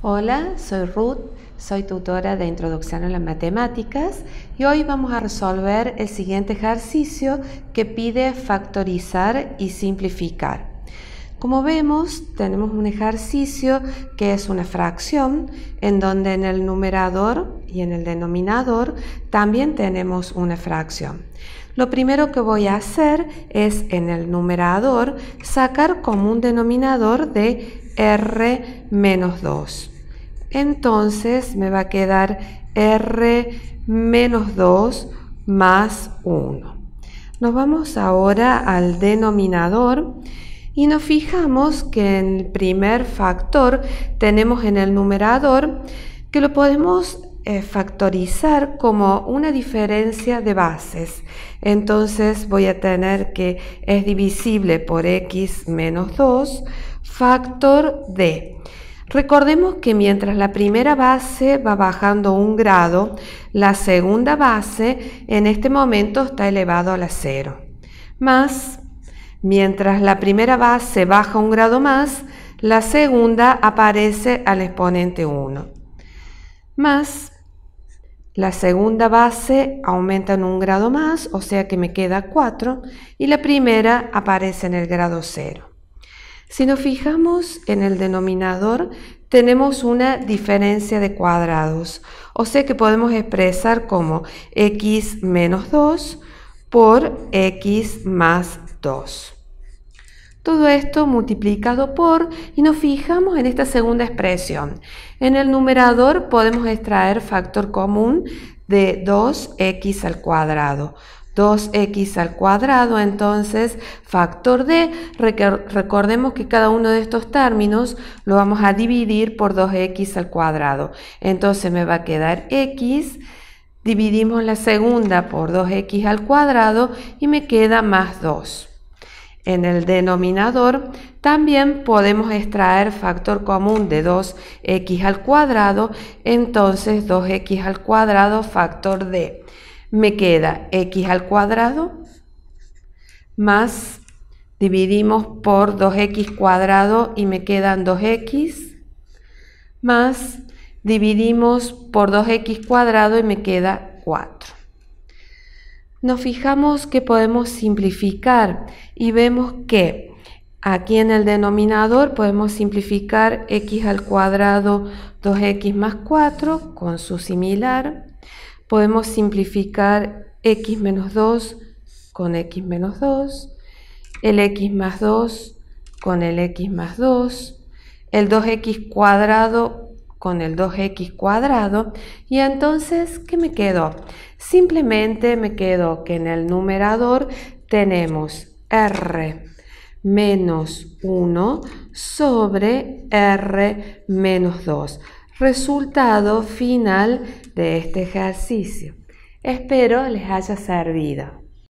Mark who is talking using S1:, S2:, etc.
S1: Hola, soy Ruth, soy tutora de Introducción a las Matemáticas y hoy vamos a resolver el siguiente ejercicio que pide factorizar y simplificar. Como vemos, tenemos un ejercicio que es una fracción en donde en el numerador y en el denominador también tenemos una fracción. Lo primero que voy a hacer es en el numerador sacar como un denominador de r menos 2. Entonces me va a quedar r menos 2 más 1. Nos vamos ahora al denominador y nos fijamos que en el primer factor tenemos en el numerador que lo podemos eh, factorizar como una diferencia de bases. Entonces voy a tener que es divisible por x menos 2 factor d. Recordemos que mientras la primera base va bajando un grado, la segunda base en este momento está elevado a la 0, más Mientras la primera base baja un grado más, la segunda aparece al exponente 1. Más la segunda base aumenta en un grado más, o sea que me queda 4, y la primera aparece en el grado 0. Si nos fijamos en el denominador, tenemos una diferencia de cuadrados, o sea que podemos expresar como x menos 2 por x más 2. Todo esto multiplicado por y nos fijamos en esta segunda expresión. En el numerador podemos extraer factor común de 2x al cuadrado. 2x al cuadrado, entonces factor de, recordemos que cada uno de estos términos lo vamos a dividir por 2x al cuadrado. Entonces me va a quedar x Dividimos la segunda por 2x al cuadrado y me queda más 2. En el denominador también podemos extraer factor común de 2x al cuadrado, entonces 2x al cuadrado factor de. Me queda x al cuadrado más, dividimos por 2x cuadrado y me quedan 2x, más dividimos por 2x cuadrado y me queda 4. Nos fijamos que podemos simplificar y vemos que aquí en el denominador podemos simplificar x al cuadrado 2x más 4 con su similar. Podemos simplificar x menos 2 con x menos 2, el x más 2 con el x más 2, el 2x cuadrado con el 2x cuadrado y entonces ¿qué me quedó? Simplemente me quedo que en el numerador tenemos r menos 1 sobre r menos 2. Resultado final de este ejercicio. Espero les haya servido.